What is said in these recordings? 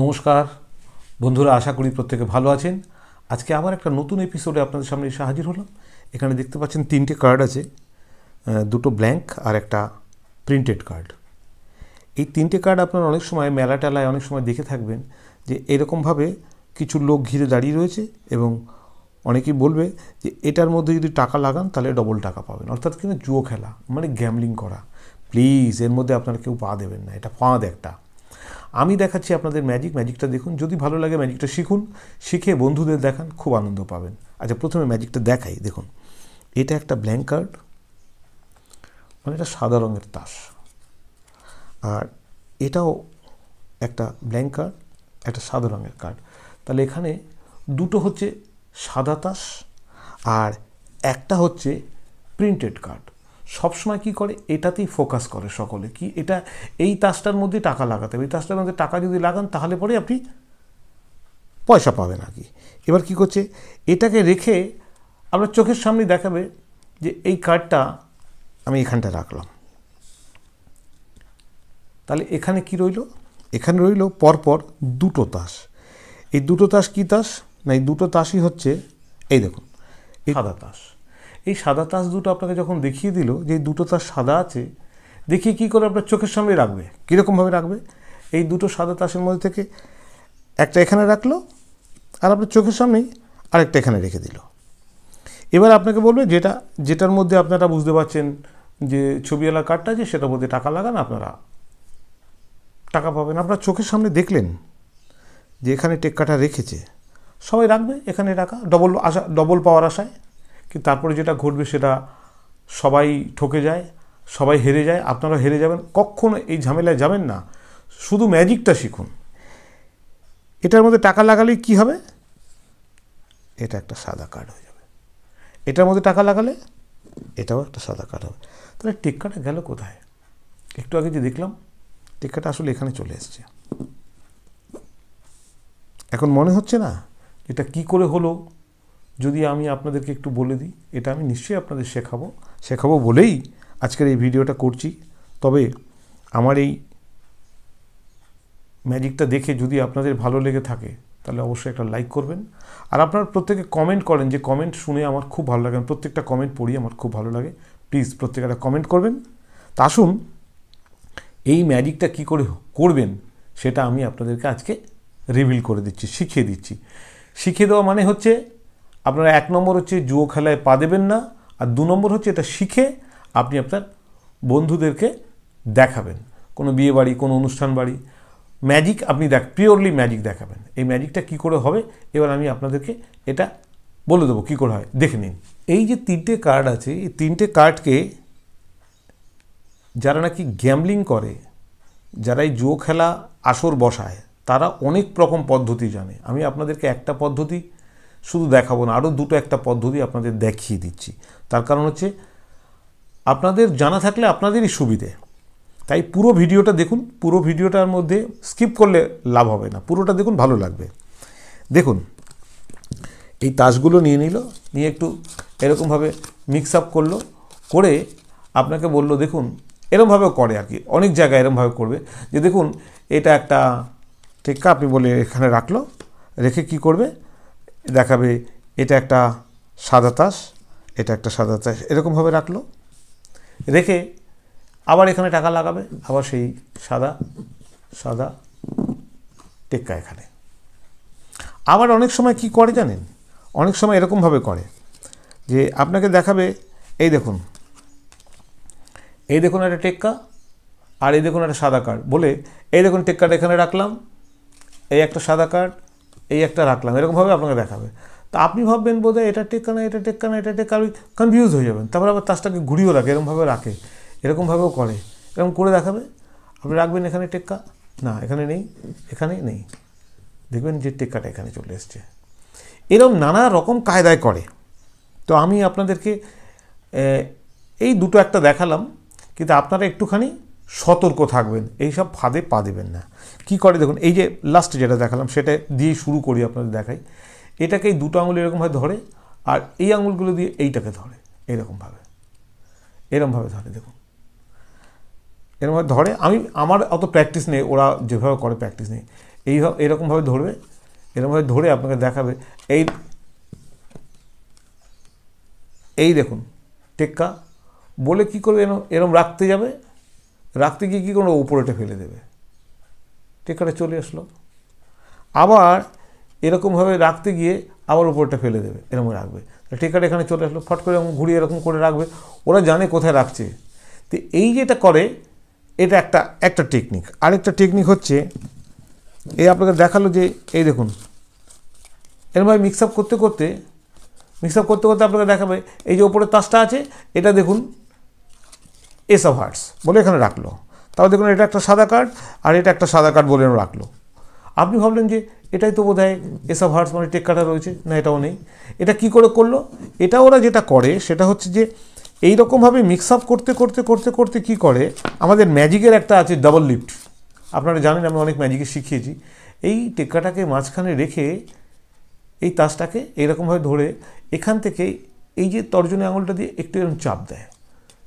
নমস্কার বন্ধুরা আশা করি প্রত্যেকে ভালো আছেন আজকে আবার একটা নতুন এপিসোডে আপনাদের সামনে এসে হাজির হলাম এখানে দেখতে পাচ্ছেন তিনটে কার্ড আছে দুটো ব্ল্যাঙ্ক আর একটা প্রিন্টেড কার্ড এই তিনটে কার্ড আপনারা অনেক সময় মেলা টেলায় অনেক সময় দেখে থাকবেন যে এরকমভাবে কিছু লোক ঘিরে দাঁড়িয়ে রয়েছে এবং অনেকেই বলবে যে এটার মধ্যে যদি টাকা লাগান তাহলে ডবল টাকা পাবেন অর্থাৎ কিন্তু জুয়ো খেলা মানে গ্যামলিং করা প্লিজ এর মধ্যে আপনারা কেউ পা দেবেন না এটা ফাঁদ একটা আমি দেখাচ্ছি আপনাদের ম্যাজিক ম্যাজিকটা দেখুন যদি ভালো লাগে ম্যাজিকটা শিখুন শিখে বন্ধুদের দেখান খুব আনন্দ পাবেন আচ্ছা প্রথমে ম্যাজিকটা দেখাই দেখুন এটা একটা ব্ল্যাঙ্ক কার্ড মানে এটা সাদা রঙের তাস আর এটাও একটা ব্ল্যাঙ্ক কার্ড একটা সাদা রঙের কার্ড তাহলে এখানে দুটো হচ্ছে সাদা তাস আর একটা হচ্ছে প্রিন্টেড কার্ড সবসময় কি করে এটাতেই ফোকাস করে সকলে কি এটা এই তাসটার মধ্যে টাকা লাগাতে হবে এই তাসটার মধ্যে টাকা যদি লাগান তাহলে পরে আপনি পয়সা পাবেন আর কি এবার কি করছে এটাকে রেখে আপনার চোখের সামনে দেখাবে যে এই কার্ডটা আমি এখানটা রাখলাম তাহলে এখানে কি রইল এখানে রইল পরপর দুটো তাস এই দুটো তাস কি তাস না এই দুটো তাসই হচ্ছে এই দেখুন সাদা তাস এই সাদা তাস দুটো আপনাকে যখন দেখিয়ে দিল যে দুটো তাস সাদা আছে দেখিয়ে কী করে আপনার চোখের সামনে রাখবে কীরকমভাবে রাখবে এই দুটো সাদা তাসের মধ্যে থেকে একটা এখানে রাখলো আর আপনার চোখের সামনেই আরেকটা এখানে রেখে দিল এবার আপনাকে বলবে যেটা যেটার মধ্যে আপনারা বুঝতে পারছেন যে ছবিওয়ালা কার্ডটা যে সেটার মধ্যে টাকা লাগান আপনারা টাকা পাবেন আপনার চোখের সামনে দেখলেন যে এখানে টেক্কাটা রেখেছে সবাই রাখবে এখানে টাকা ডবল আশা ডবল পাওয়ার আশায় কিন্তু তারপরে যেটা ঘটবে সেটা সবাই ঠকে যায় সবাই হেরে যায় আপনারা হেরে যাবেন কখনো এই ঝামেলায় যাবেন না শুধু ম্যাজিকটা শিখুন এটার মধ্যে টাকা লাগালে কি হবে এটা একটা সাদা কার্ড হয়ে যাবে এটার মধ্যে টাকা লাগালে এটাও একটা সাদা কার্ড হবে তাহলে টেক্কাটা গেল কোথায় একটু আগে যে দেখলাম টেক্কাটা আসলে এখানে চলে এসছে এখন মনে হচ্ছে না এটা কি করে হলো যদি আমি আপনাদেরকে একটু বলে দিই এটা আমি নিশ্চয়ই আপনাদের শেখাবো শেখাবো বলেই আজকের এই ভিডিওটা করছি তবে আমার এই ম্যাজিকটা দেখে যদি আপনাদের ভালো লেগে থাকে তাহলে অবশ্যই একটা লাইক করবেন আর আপনারা প্রত্যেকে কমেন্ট করেন যে কমেন্ট শুনে আমার খুব ভালো লাগে প্রত্যেকটা কমেন্ট পড়ি আমার খুব ভালো লাগে প্লিজ প্রত্যেকটা কমেন্ট করবেন তা আসুন এই ম্যাজিকটা কি করে করবেন সেটা আমি আপনাদেরকে আজকে রিভিল করে দিচ্ছি শিখিয়ে দিচ্ছি শিখিয়ে দেওয়া মানে হচ্ছে আপনারা এক নম্বর হচ্ছে জুয়ো খেলায় পা দেবেন না আর দু নম্বর হচ্ছে এটা শিখে আপনি আপনার বন্ধুদেরকে দেখাবেন কোনো বিয়ে বাড়ি কোনো অনুষ্ঠান বাড়ি ম্যাজিক আপনি দেখ পিওরলি ম্যাজিক দেখাবেন এই ম্যাজিকটা কি করে হবে এবার আমি আপনাদেরকে এটা বলে দেবো কী করে হয় দেখে নিন এই যে তিনটে কার্ড আছে এই তিনটে কার্ডকে যারা নাকি গ্যামলিং করে যারা এই জুয়ো খেলা আসর বসায় তারা অনেক রকম পদ্ধতি জানে আমি আপনাদেরকে একটা পদ্ধতি শুধু দেখাবো না আরও দুটো একটা পদ্ধতি আপনাদের দেখিয়ে দিচ্ছি তার কারণ হচ্ছে আপনাদের জানা থাকলে আপনাদেরই সুবিধে তাই পুরো ভিডিওটা দেখুন পুরো ভিডিওটার মধ্যে স্কিপ করলে লাভ হবে না পুরোটা দেখুন ভালো লাগবে দেখুন এই তাসগুলো নিয়ে নিল নিয়ে একটু এরকমভাবে মিক্স আপ করলো করে আপনাকে বলল দেখুন এরমভাবে করে আর কি অনেক জায়গায় এরমভাবে করবে যে দেখুন এটা একটা ঠিক আপনি বলে এখানে রাখলো রেখে কি করবে দেখাবে এটা একটা সাদা তাস এটা একটা সাদা তাস এরকমভাবে রাখলো রেখে আবার এখানে টাকা লাগাবে আবার সেই সাদা সাদা টেক্কা এখানে আবার অনেক সময় কি করে জানেন অনেক সময় এরকমভাবে করে যে আপনাকে দেখাবে এই দেখুন এই দেখুন একটা টেক্কা আর এই দেখুন একটা সাদা কার্ড বলে এই দেখুন টেক্কাটা এখানে রাখলাম এই একটা সাদা কার্ড এই একটা রাখলাম এরকমভাবে আপনাকে দেখাবে তা আপনি ভাববেন বোধ হয় এটা না এটা টেক্কা না এটা টেক্কা আপনি কনফিউজ হয়ে যাবেন তারপর আবার তাসটাকে ঘুরিয়েও রাখে এরকমভাবে রাখে এরকমভাবেও করে এরকম করে দেখাবে আপনি রাখবেন এখানে টেক্কা না এখানে নেই এখানে নেই দেখবেন যে টেক্কাটা এখানে চলে এসছে এরকম নানা রকম কায়দায় করে তো আমি আপনাদেরকে এই দুটো একটা দেখালাম কিন্তু আপনারা একটুখানি সতর্ক থাকবেন এই সব ফাঁদে পা দেবেন না কি করে দেখুন এই যে লাস্ট যেটা দেখালাম সেটা দিয়ে শুরু করি আপনাদের দেখাই এটাকে এই দুটো আঙুল এরকমভাবে ধরে আর এই আঙুলগুলো দিয়ে এইটাকে ধরে এরকমভাবে এরকমভাবে ধরে দেখুন এরকমভাবে ধরে আমি আমার অত প্র্যাকটিস নেই ওরা যেভাবে করে প্র্যাকটিস নেই এইভাবে এরকমভাবে ধরবে এরকমভাবে ধরে আপনাকে দেখাবে এই এই দেখুন টেক্কা বলে কি করবে এরম এরম রাখতে যাবে রাখতে গিয়ে কী কোনো ওপরেটা ফেলে দেবে টেকাটা চলে আসলো আবার এরকমভাবে রাখতে গিয়ে আবার ওপরটা ফেলে দেবে এরকম রাখবে টেকাটা এখানে চলে আসলো ফট করে এরকম ঘুরিয়ে এরকম করে রাখবে ওরা জানে কোথায় রাখছে তো এই যেটা করে এটা একটা একটা টেকনিক আরেকটা টেকনিক হচ্ছে এই আপনাকে দেখালো যে এই দেখুন এরমভাবে মিক্স আপ করতে করতে মিক্স আপ করতে করতে আপনাকে দেখাবে এই যে ওপরে তাসটা আছে এটা দেখুন অফ হার্টস বলে এখানে রাখলো তাহলে দেখুন এটা একটা সাদা কার্ড আর এটা একটা সাদা কার্ড বলে রাখলো আপনি ভাবলেন যে এটাই তো বোধ হয় অফ হার্টস মানে টেক কাটা রয়েছে না এটাও নেই এটা কি করে করলো এটা ওরা যেটা করে সেটা হচ্ছে যে এই রকমভাবে মিক্স আপ করতে করতে করতে করতে কি করে আমাদের ম্যাজিকের একটা আছে ডাবল লিফ্ট আপনারা জানেন আমি অনেক ম্যাজিকে শিখিয়েছি এই টেক্কাটাকে মাঝখানে রেখে এই তাসটাকে এইরকমভাবে ধরে এখান থেকে এই যে তর্জনী আঙুলটা দিয়ে একটু এরকম চাপ দেয়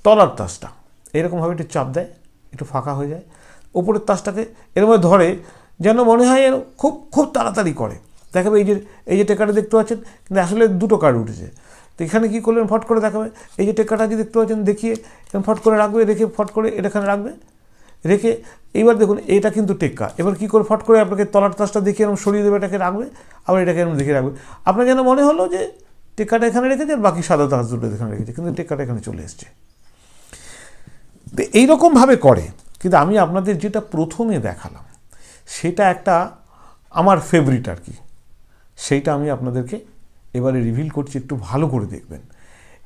তলার তাসটা এরকমভাবে একটু চাপ দেয় একটু ফাঁকা হয়ে যায় ওপরের তাসটাকে এরমভাবে ধরে যেন মনে হয় এর খুব খুব তাড়াতাড়ি করে দেখাবে এই যে এই যে টেকাটা দেখতে পাচ্ছেন কিন্তু আসলে দুটো কার্ড উঠেছে তো এখানে কী করলেন ফট করে দেখাবে এই যে টেকাটা যে দেখতে পাচ্ছেন দেখিয়ে এখানে ফট করে রাখবে রেখে ফট করে এটাখানে রাখবে রেখে এইবার দেখুন এটা কিন্তু টেক্কা এবার কী করে ফট করে আপনাকে তলার তাসটা দেখিয়ে এরকম সরিয়ে দেবে এটাকে রাখবে আবার এটাকে এরকম দেখে রাখবে আপনার যেন মনে হলো যে টেক্কাটা এখানে রেখেছে বাকি সাদা তাস দুটো এখানে রেখেছে কিন্তু টেক্কাটা এখানে চলে এসছে এইরকমভাবে করে কিন্তু আমি আপনাদের যেটা প্রথমে দেখালাম সেটা একটা আমার ফেভারিট আর কি সেইটা আমি আপনাদেরকে এবারে রিভিল করছি একটু ভালো করে দেখবেন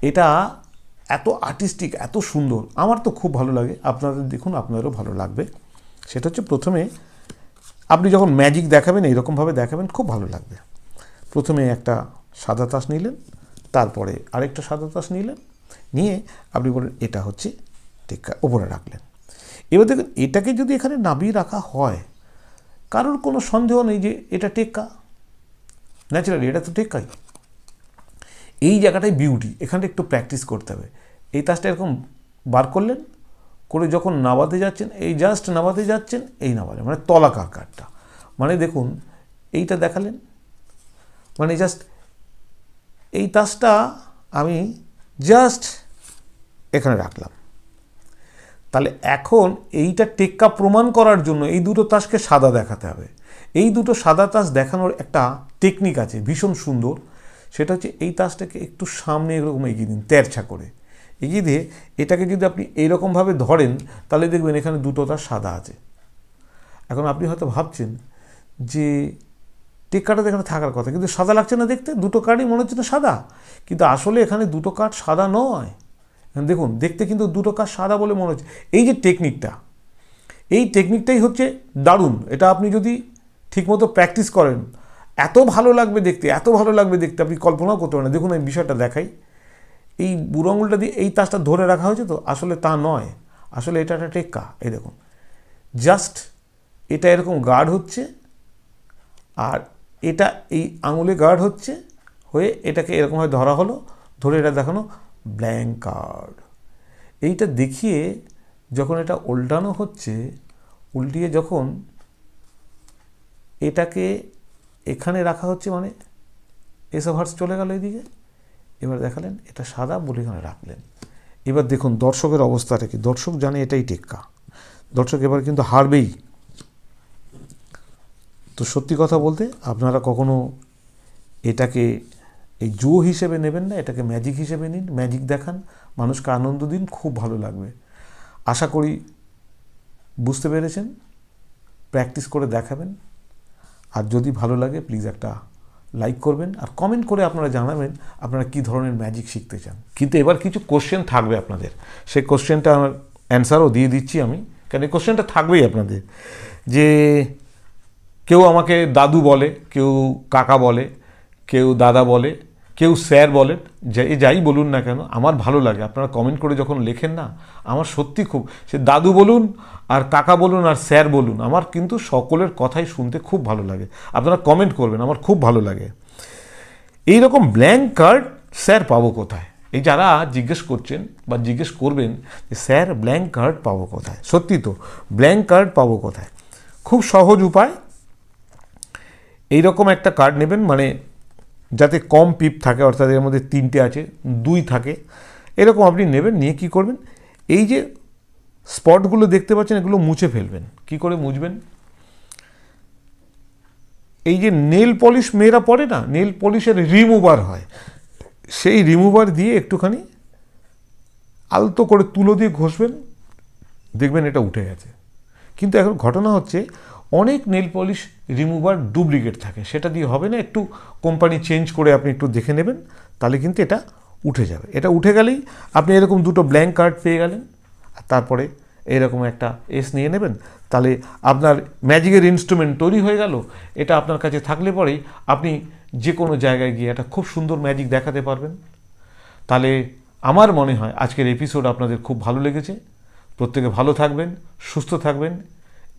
এটা এত আর্টিস্টিক এত সুন্দর আমার তো খুব ভালো লাগে আপনাদের দেখুন আপনাদেরও ভালো লাগবে সেটা হচ্ছে প্রথমে আপনি যখন ম্যাজিক দেখাবেন এইরকমভাবে দেখাবেন খুব ভালো লাগবে প্রথমে একটা সাদা তাস নিলেন তারপরে আরেকটা সাদা তাস নিলেন নিয়ে আপনি বলেন এটা হচ্ছে টেক্কা ওপরে রাখলেন এবার দেখুন এটাকে যদি এখানে নামিয়ে রাখা হয় কারোর কোনো সন্দেহ নেই যে এটা টেক্কা ন্যাচারালি এটা তো টেক্কাই এই জায়গাটাই বিউটি এখানটা একটু প্র্যাকটিস করতে হবে এই তাসটা এরকম বার করলেন করে যখন নামাতে যাচ্ছেন এই জাস্ট নামাতে যাচ্ছেন এই নাবাতে মানে তলাকার কাঠটা মানে দেখুন এইটা দেখালেন মানে জাস্ট এই তাসটা আমি জাস্ট এখানে রাখলাম তাহলে এখন এইটা টেক্কা প্রমাণ করার জন্য এই দুটো তাসকে সাদা দেখাতে হবে এই দুটো সাদা তাস দেখানোর একটা টেকনিক আছে ভীষণ সুন্দর সেটা হচ্ছে এই তাসটাকে একটু সামনে এরকম এগিয়ে দিন তেরছা করে এগিয়ে দিয়ে এটাকে যদি আপনি এইরকমভাবে ধরেন তাহলে দেখবেন এখানে দুটো তাস সাদা আছে এখন আপনি হয়তো ভাবছেন যে টেক্কাটা এখানে থাকার কথা কিন্তু সাদা লাগছে না দেখতে দুটো কার্ডই মনে হচ্ছে না সাদা কিন্তু আসলে এখানে দুটো কার্ড সাদা নয় হ্যাঁ, দেখুন দেখতে কিন্তু দুটো কাজ সাদা বলে মনে হচ্ছে এই যে টেকনিকটা এই টেকনিকটাই হচ্ছে দারুণ এটা আপনি যদি ঠিকমতো প্র্যাকটিস করেন এত ভালো লাগবে দেখতে এত ভালো লাগবে দেখতে আপনি কল্পনাও করতে পারেন দেখুন আমি বিষয়টা দেখাই এই বুড়ো আঙুলটা দিয়ে এই তাসটা ধরে রাখা হয়েছে তো আসলে তা নয় আসলে এটা একটা টেক্কা এই দেখুন জাস্ট এটা এরকম গার্ড হচ্ছে আর এটা এই আঙুলে গার্ড হচ্ছে হয়ে এটাকে এরকমভাবে ধরা হলো ধরে এটা দেখানো ব্ল্যাঙ্ক কার্ড এইটা দেখিয়ে যখন এটা উল্টানো হচ্ছে উল্টিয়ে যখন এটাকে এখানে রাখা হচ্ছে মানে এসব চলে গেল এদিকে এবার দেখালেন এটা সাদা বলে এখানে রাখলেন এবার দেখুন দর্শকের অবস্থাটা কি দর্শক জানে এটাই টেক্কা দর্শক এবার কিন্তু হারবেই তো সত্যি কথা বলতে আপনারা কখনো এটাকে এই জুয়ো হিসেবে নেবেন না এটাকে ম্যাজিক হিসেবে নিন ম্যাজিক দেখান মানুষকে আনন্দ দিন খুব ভালো লাগবে আশা করি বুঝতে পেরেছেন প্র্যাকটিস করে দেখাবেন আর যদি ভালো লাগে প্লিজ একটা লাইক করবেন আর কমেন্ট করে আপনারা জানাবেন আপনারা কি ধরনের ম্যাজিক শিখতে চান কিন্তু এবার কিছু কোশ্চেন থাকবে আপনাদের সেই কোশ্চেনটা আমার অ্যান্সারও দিয়ে দিচ্ছি আমি কেন এই কোশ্চেনটা থাকবেই আপনাদের যে কেউ আমাকে দাদু বলে কেউ কাকা বলে কেউ দাদা বলে কেউ স্যার বলেন যে যাই বলুন না কেন আমার ভালো লাগে আপনারা কমেন্ট করে যখন লেখেন না আমার সত্যি খুব সে দাদু বলুন আর কাকা বলুন আর স্যার বলুন আমার কিন্তু সকলের কথাই শুনতে খুব ভালো লাগে আপনারা কমেন্ট করবেন আমার খুব ভালো লাগে এই রকম ব্ল্যাঙ্ক কার্ড স্যার পাবো কোথায় এই যারা জিজ্ঞেস করছেন বা জিজ্ঞেস করবেন যে স্যার ব্ল্যাঙ্ক কার্ড পাবো কোথায় সত্যি তো ব্ল্যাঙ্ক কার্ড পাবো কোথায় খুব সহজ উপায় এইরকম একটা কার্ড নেবেন মানে যাতে কম পিপ থাকে অর্থাৎ এর মধ্যে তিনটে আছে দুই থাকে এরকম আপনি নেবেন নিয়ে কি করবেন এই যে স্পটগুলো দেখতে পাচ্ছেন এগুলো মুছে ফেলবেন কি করে মুছবেন এই যে নেল পলিশ মেয়েরা পরে না নেল পলিশের রিমুভার হয় সেই রিমুভার দিয়ে একটুখানি আলতো করে তুলো দিয়ে ঘষবেন দেখবেন এটা উঠে গেছে কিন্তু এখন ঘটনা হচ্ছে অনেক নেল পলিশ রিমুভার ডুপ্লিকেট থাকে সেটা দিয়ে হবে না একটু কোম্পানি চেঞ্জ করে আপনি একটু দেখে নেবেন তাহলে কিন্তু এটা উঠে যাবে এটা উঠে গেলেই আপনি এরকম দুটো ব্ল্যাঙ্ক কার্ড পেয়ে গেলেন তারপরে এরকম একটা এস নিয়ে নেবেন তাহলে আপনার ম্যাজিকের ইনস্ট্রুমেন্ট তৈরি হয়ে গেল এটা আপনার কাছে থাকলে পরেই আপনি যে কোনো জায়গায় গিয়ে একটা খুব সুন্দর ম্যাজিক দেখাতে পারবেন তাহলে আমার মনে হয় আজকের এপিসোড আপনাদের খুব ভালো লেগেছে প্রত্যেকে ভালো থাকবেন সুস্থ থাকবেন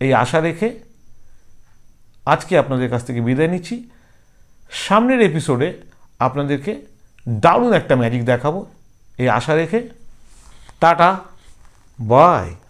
এই আশা রেখে আজকে আপনাদের কাছ থেকে বিদায় নিচ্ছি সামনের এপিসোডে আপনাদেরকে দারুণ একটা ম্যাজিক দেখাবো এই আশা রেখে টাটা বয়